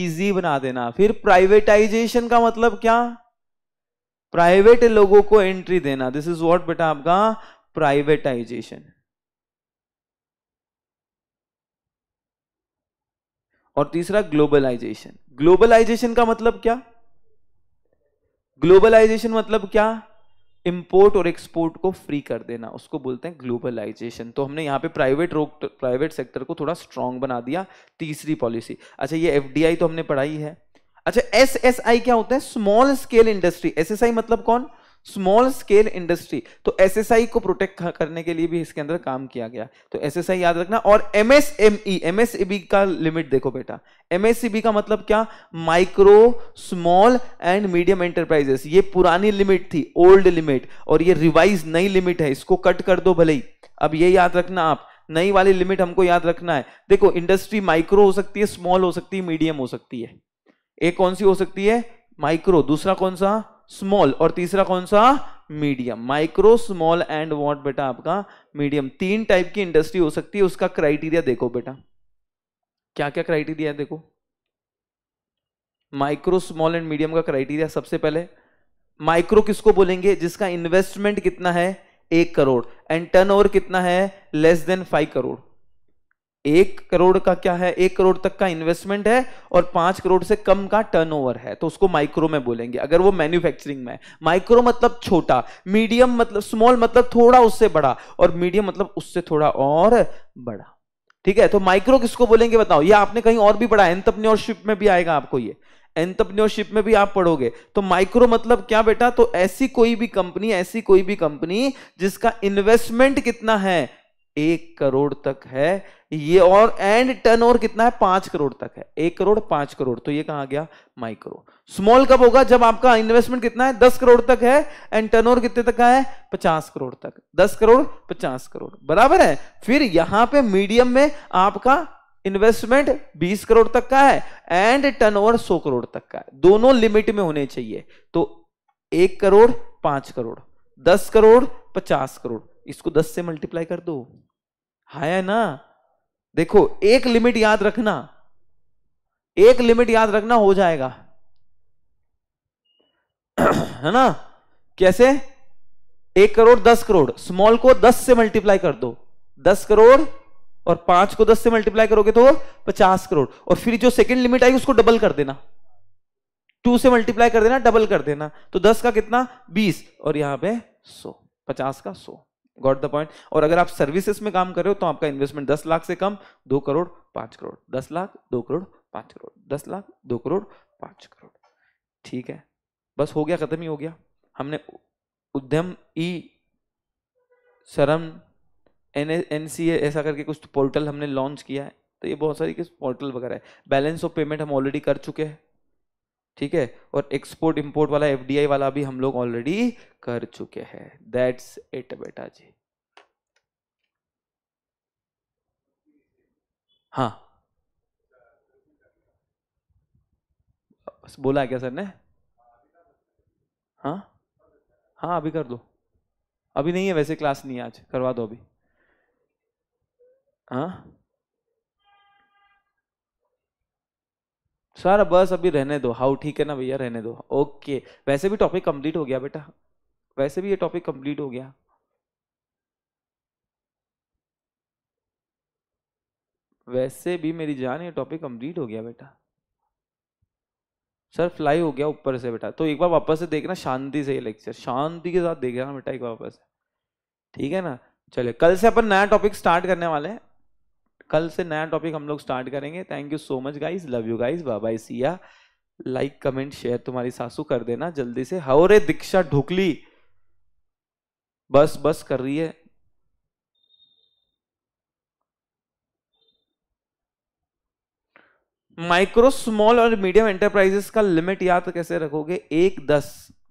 इजी बना देना फिर प्राइवेटाइजेशन का मतलब क्या प्राइवेट लोगों को एंट्री देना दिस इज व्हाट बेटा आपका प्राइवेटाइजेशन और तीसरा ग्लोबलाइजेशन ग्लोबलाइजेशन का मतलब क्या ग्लोबलाइजेशन मतलब क्या इंपोर्ट और एक्सपोर्ट को फ्री कर देना उसको बोलते हैं ग्लोबलाइजेशन तो हमने यहाँ पे प्राइवेट रोक प्राइवेट सेक्टर को थोड़ा स्ट्रांग बना दिया तीसरी पॉलिसी अच्छा ये एफडीआई तो हमने पढ़ाई है अच्छा एस एस आई क्या होता है small scale industry S S I मतलब कौन स्मॉल स्केल इंडस्ट्री तो एसएसआई को प्रोटेक्ट करने के लिए भी इसके अंदर काम किया गया तो एसएसआई याद रखना और एमएसएमई एमएसईबी e, e का लिमिट देखो बेटा एमएसईबी e का मतलब क्या micro small and medium enterprises ये पुरानी लिमिट थी ओल्ड लिमिट और ये रिवाइज नई लिमिट है इसको कट कर दो भले ही अब ये याद रखना आप नई वाली लिमिट हमको याद रखना है देखो इंडस्ट्री माइक्रो हो सकती है स्मॉल हो सकती है मीडियम हो सकती है एक कौन सी हो सकती है माइक्रो दूसरा कौन सा स्मॉल और तीसरा कौन सा medium micro small and what बेटा आपका मीडियम तीन टाइप की इंडस्ट्री हो सकती है उसका क्राइटेरिया देखो बेटा क्या क्या क्राइटेरिया है देखो माइक्रो स्मॉल एंड मीडियम का क्राइटेरिया सबसे पहले माइक्रो किसको बोलेंगे जिसका इन्वेस्टमेंट कितना है एक करोड़ एंड टर्नओवर कितना है लेस देन फाइव करोड़ एक करोड़ का क्या है एक करोड़ तक का इन्वेस्टमेंट है और पांच करोड़ से कम का टर्नओवर है तो उसको माइक्रो में बोलेंगे अगर वो मैन्युफैक्चरिंग में है माइक्रो मतलब छोटा मीडियम मतलब स्मॉल मतलब थोड़ा उससे बड़ा और मीडियम मतलब उससे थोड़ा और बड़ा ठीक है तो माइक्रो किसको बोलेंगे बताओ ये आपने कहीं और भी पढ़ा एंटरप्रेन्योरशिप में भी आएगा आपको ये एंटरप्रेन्योरशिप में भी आप पढ़ोगे तो माइक्रो मतलब क्या बेटा तो ऐसी कोई भी कंपनी ऐसी कोई भी कंपनी जिसका इन्वेस्टमेंट कितना है एक करोड़ तक है ये और एंड टर्न ओवर कितना है पांच करोड़ तक है एक करोड़ पांच करोड़ तो ये कहा गया माइक्रो स्मॉल कब होगा जब आपका इन्वेस्टमेंट कितना है दस करोड़ तक है एंड टर्न ओवर कितने तक का है पचास करोड़ तक दस करोड़ पचास करोड़ बराबर है फिर यहां पे मीडियम में आपका इन्वेस्टमेंट बीस करोड़ तक का है एंड टर्न ओवर करोड़ तक का है दोनों लिमिट में होने चाहिए तो एक करोड़ पांच करोड़ दस करोड़ पचास करोड़ इसको दस से मल्टीप्लाई कर दो है हाँ ना देखो एक लिमिट याद रखना एक लिमिट याद रखना हो जाएगा है ना कैसे एक करोड़ दस करोड़ स्मॉल को दस से मल्टीप्लाई कर दो दस करोड़ और पांच को दस से मल्टीप्लाई करोगे तो पचास करोड़ और फिर जो सेकंड लिमिट आएगी उसको डबल कर देना टू से मल्टीप्लाई कर देना डबल कर देना तो दस का कितना बीस और यहां पे सौ पचास का सौ गॉट द पॉइंट और अगर आप सर्विसेज में काम कर रहे हो तो आपका इन्वेस्टमेंट दस लाख से कम दो करोड़ पांच करोड़ दस लाख दो करोड़ पांच करोड़ दस लाख दो करोड़ पांच करोड़ ठीक है बस हो गया खत्म ही हो गया हमने उद्यम ई शरम एन एन सी ऐसा करके कुछ पोर्टल हमने लॉन्च किया है तो ये बहुत सारी किस पोर्टल वगैरह है बैलेंस ऑफ पेमेंट हम ऑलरेडी कर चुके हैं ठीक है और एक्सपोर्ट इंपोर्ट वाला एफडीआई वाला भी हम लोग ऑलरेडी कर चुके हैं दैट्स इट बेटा जी हाँ बोला क्या सर ने हाँ हाँ अभी कर दो अभी नहीं है वैसे क्लास नहीं है आज करवा दो अभी हाँ सर बस अभी रहने दो हाउ ठीक है ना भैया रहने दो ओके वैसे भी टॉपिक कंप्लीट हो गया बेटा वैसे भी ये टॉपिक कंप्लीट हो गया वैसे भी मेरी जान ये टॉपिक कंप्लीट हो गया बेटा सर फ्लाई हो गया ऊपर से बेटा तो एक बार वापस से देखना शांति से ये लेक्चर शांति के साथ देखना बेटा एक बार वापस ठीक है ना चलिए कल से अपन नया टॉपिक स्टार्ट करने वाले हैं कल से नया टॉपिक हम लोग स्टार्ट करेंगे thank you so much guys love you guys bye see ya like comment share तुम्हारी सासू कर देना जल्दी से हाउ रे दीक्षा ढुकली बस बस कर रही है माइक्रो स्मॉल और मीडियम एंटरप्राइजेस का लिमिट याद कैसे रखोगे एक दस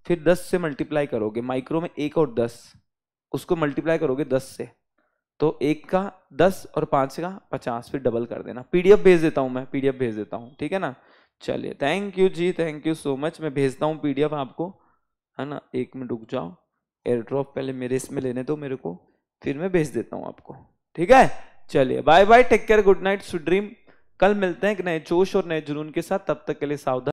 फिर दस से मल्टीप्लाई करोगे माइक्रो में एक और दस उसको मल्टीप्लाई करोगे दस से तो एक का दस और पांच का पचास फिर डबल कर देना पीडीएफ भेज देता हूं मैं पीडीएफ भेज देता हूं ठीक है ना चलिए थैंक यू जी थैंक यू सो मच मैं भेजता हूं पीडीएफ आपको है ना एक मिनट रुक जाओ एयर ड्रॉप पहले मेरे इसमें लेने दो मेरे को फिर मैं भेज देता हूं आपको ठीक है चलिए bye bye take care good night sweet dream कल मिलते हैं एक नए जोश और नए जुनून के साथ तब तक के लिए सावधान